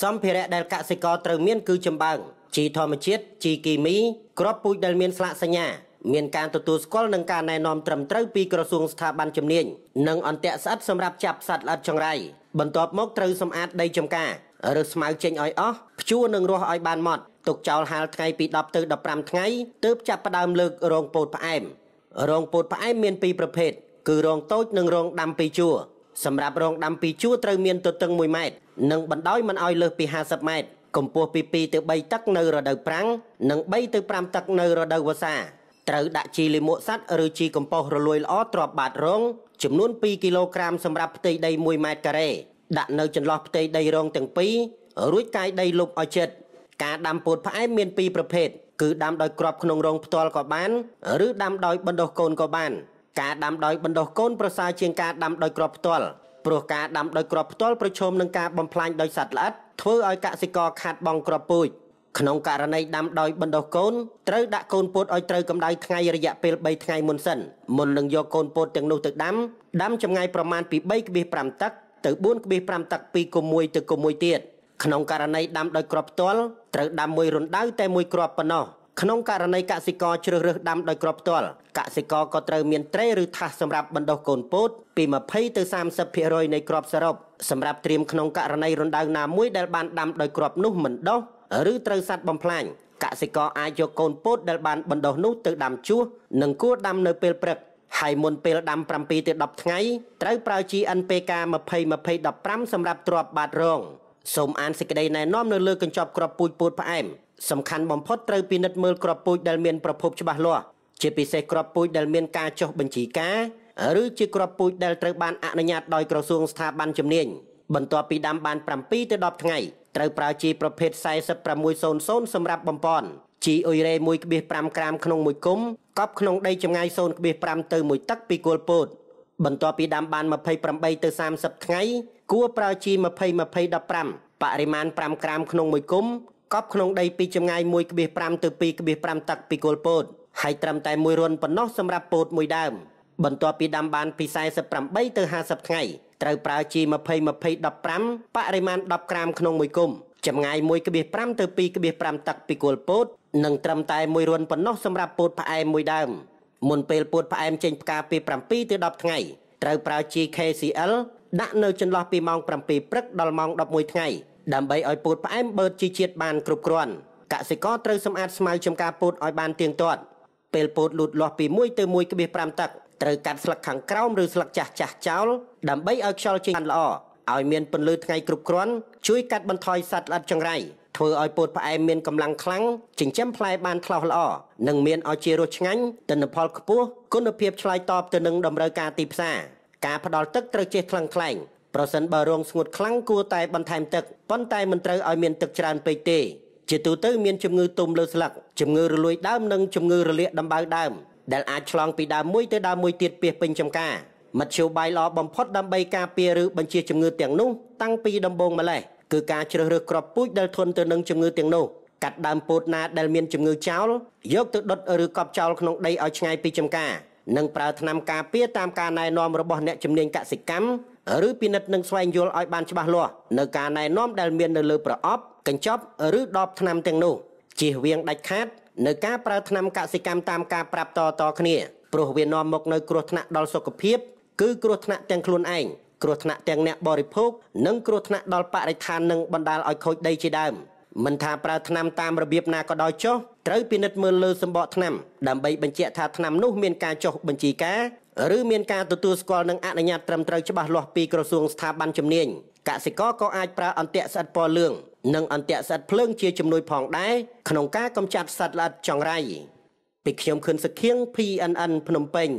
សម្ភារៈដែលកសិករត្រូវមានគឺចំបើងជីធម្មជាតិជីគីមីគ្រាប់ពូជដែលមានស្លាកសញ្ញាមានការទទួលស្គាល់និងការណែនាំត្រឹមត្រូវពីក្រសួងស្ថាប័នជំនាញនិងអន្តរស្អិតសម្រាប់ចាប់សត្វល្អិតចង្រៃបន្ទាប់មកត្រូវសម្អាតដីចំការរើសស្មៅចេញឲ្យអស់ព្យួរនិងរស់ឲ្យបានម៉ត់ទុកចោលហាលថ្ងៃពី10ទៅ15ថ្ងៃទើបចាប់ផ្ដើមលើករងពោតផ្អែមរងពោតផ្អែមមានពីរប្រភេទគឺរងតូចនិងរងដាំពីរជួរសម្រាប់រងដាំពីជួរត្រូវមានទទឹង1ម៉ែត្រនិងបណ្ដោយមិនឲ្យលើសពី50ម៉ែត្រកម្ពស់ពី2ទៅ3ទឹកនៅរដូវប្រាំងនិង3ទៅ5ទឹកនៅរដូវវស្សាត្រូវដាក់ជីលាមកសัตว์ឬជីកំប៉ុស្តរលួយល្អទ្រាប់បាតរងចំនួន2គីឡូក្រាមសម្រាប់ផ្ទៃដី1ម៉ែត្រការ៉េដាក់នៅចន្លោះផ្ទៃដីរងទាំងពីររួចកាយដីលុបឲ្យជិតការដាំពោតផ្អែមមាន2ប្រភេទគឺដាំដោយគ្រាប់ក្នុងរង ផ្ទាល់ក៏បានឬដាំដោយបណ្ដុះកូនក៏បាន។ការដាំដោយបណ្ដុះកូនប្រសើរជាងការដាំដោយគ្រាប់ផ្ទាល់ព្រោះការដាំដោយគ្រាប់ផ្ទាល់ប្រឈមនឹងការបំផ្លាញដោយសត្វល្អិតធ្វើឲ្យកសិករខាតបង់គ្រាប់ពូជក្នុងករណីដាំដោយបណ្ដុះកូនត្រូវដាក់កូនពោតឲ្យត្រូវកម្ដៅថ្ងៃរយៈពេល3ថ្ងៃមុនសិនមុននឹងយកកូនពោតទាំងនោះទៅដាំដាំចម្ងាយប្រមាណពី3.5តឹកទៅ4.5តឹកពីគុំ1ទៅគុំ1ទៀតក្នុងករណីដាំដោយគ្រាប់ផ្ទាល់ត្រូវដាំមួយរណ្ដៅតែមួយគ្រាប់ប៉ុណ្ណោះក្នុងករណីកសិករជ្រើសរើសដាំដោយគ្រាប់ផ្ទាល់កសិករក៏ត្រូវមានត្រីឬថាសសម្រាប់បណ្ដុះកូនពោតពី20ទៅ30%នៃគ្រាប់សរុបសម្រាប់ត្រៀមក្នុងករណីរណ្ដៅណាមួយដែលបានដាំដោយគ្រាប់នោះមិនដុះឬត្រូវសัตว์បំផ្លាញកសិករអាចយកកូនពោតដែលបានបណ្ដុះនោះទៅដាំជួសនិងគួរដាំនៅពេលព្រឹកហើយមុនពេលដាំ7ទៅ10ថ្ងៃត្រូវប្រើ GNPK 20 20 15សម្រាប់ទ្រាប់បាតរង។សូមអានសេចក្តីណែនាំនៅលើកញ្ចប់ក្របពូជពោតផ្អែមសំខាន់បំផុតត្រូវពិនិត្យមើលក្របពូជដែលមានប្រភពច្បាស់លាស់ជាពិសេសក្របពូជដែលមានការចុះបញ្ជីការឬជាក្របពូជដែលត្រូវបានអនុញ្ញាតដោយក្រសួងស្ថាប័នជំនាញបន្ទាប់ពីដាំបាន7ទៅ10ថ្ងៃត្រូវប្រើជីប្រភេទ4600សម្រាប់បំពន់ជីអ៊ុយរ៉េ1.5ក្រាមក្នុង1គុំកប់ក្នុងដីចម្ងាយ0.5ទៅ1ទឹកពីគល់ពោតបន្ទាប់ពីដាំបាន28ទៅ30ថ្ងៃគួរប្រើជី20 20 15បរិមាណ5ក្រាមក្នុងមួយគុំកប់ក្នុងដីពីចម្ងាយ1.5ទៅ2.5តឹកពីគល់ពោតហើយត្រឹមតែមួយរន្ធប៉ុណ្ណោះសម្រាប់ពោតមួយដើមបន្ទាប់ពីដាំបានពី48ទៅ50ថ្ងៃត្រូវប្រើជី20 20 15បរិមាណ10ក្រាមក្នុងមួយគុំចម្ងាយ1.5ទៅ2.5តឹកពីគល់ពោតនិងត្រឹមតែមួយរន្ធប៉ុណ្ណោះសម្រាប់ពោតផ្អែមមួយដើមមុនពេលពួតផ្អែមចេញផ្កាពី7ទៅ10ថ្ងៃត្រូវប្រើ GKCL ដាក់នៅចន្លោះពីម៉ោង7ព្រឹកដល់ម៉ោង11ថ្ងៃដើម្បីឲ្យពោតផ្អែមបឺតជីជាតិបានគ្រប់គ្រាន់កសិករត្រូវសម្អាតស្មៅចំការពោតឲ្យបានទៀងទាត់ពេលពោតលូតលាស់ពី1ទៅ1.5តឹកត្រូវកាត់ស្លឹកខាងក្រោមឬស្លឹកចាស់ចាស់ចោលដើម្បីឲ្យខ្យល់ចេញបានល្អឲ្យមានពន្លឺថ្ងៃគ្រប់គ្រាន់ជួយកាត់បន្ថយសត្វល្អិតចង្រៃធ្វើឲ្យពោតផ្អែមមានកម្លាំងខ្លាំងចិញ្ចឹមផ្លែបានឆ្លោះល្អនិងមានឲ្យជារសឆ្ងាញ់ទិន្នផលខ្ពស់គុណភាពឆ្លើយតបទៅនឹងតម្រូវការទីផ្សារការផ្ដល់ទឹកត្រូវចេះខ្លាំងខ្លែងប្រសិនបើរងស្ងួតខ្លាំងគួរតែបន្ថែមទឹកប៉ុន្តែមិនត្រូវឲ្យមានទឹកច្រើនពេកទេជាទូទៅមានជំងឺទុំលើស្លឹកជំងឺរលួយដើមនិងជំងឺរលាកដំបៅដើមដែលអាចឆ្លងពីដើមមួយទៅដើមមួយទៀតពាសពេញចំការមធ្យោបាយល្អបំផុតដើម្បីការពារឬបញ្ជាជំងឺទាំងនោះតាំងពីដំបូងម្លេះគឺការជ្រើសរើសគ្រាប់ពូជដែលធន់ទៅនឹងជំងឺទាំងនោះកាត់ដើមពោតណាដែលមានជំងឺចោលយកទៅដុតឬកប់ចោលក្នុងដីឲ្យឆ្ងាយពីចំការនិងប្រើថ្នាំការពារតាមការណែនាំរបស់អ្នកជំនាញកសិកម្មឬពិនិត្យនិងស្វែងយល់ឲ្យបានច្បាស់លាស់នៅការណែនាំដែលមាននៅលើប្រអប់កញ្ចប់ឬដបថ្នាំទាំងនោះជៀសវាងដាច់ខាតនៅការប្រើថ្នាំកសិកម្មតាមការប្រាប់តតគ្នាព្រោះវានាំមកនៅគ្រោះថ្នាក់ដល់សុខភាពគឺគ្រោះថ្នាក់ទាំងខ្លួនឯងគ្រោះថ្នាក់ទាំងអ្នកបរិភោគនិងគ្រោះថ្នាក់ដល់បរិស្ថាននិងបណ្ដាលឲ្យខូចដីជាដើមមិនថាប្រើថ្នាំតាមរបៀបណាក៏ដោយចុះត្រូវពិនិត្យមើលលើសម្បកថ្នាំដើម្បីបញ្ជាក់ថាថ្នាំនោះមានការចុះបញ្ជីការឬមានការទទួលស្គាល់និងអនុញ្ញាតត្រឹមត្រូវច្បាស់លាស់ពីក្រសួងស្ថាប័នជំនាញកសិករក៏អាចប្រើអន្ទាក់ស្អិតពណ៌លឿងនិងអន្ទាក់ស្អិតភ្លើងជាជំនួយផងដែរក្នុងការកម្ចាត់សត្វល្អិតចង្រៃពីខ្ញុំខឿនសុខៀង PNN ភ្នំពេញ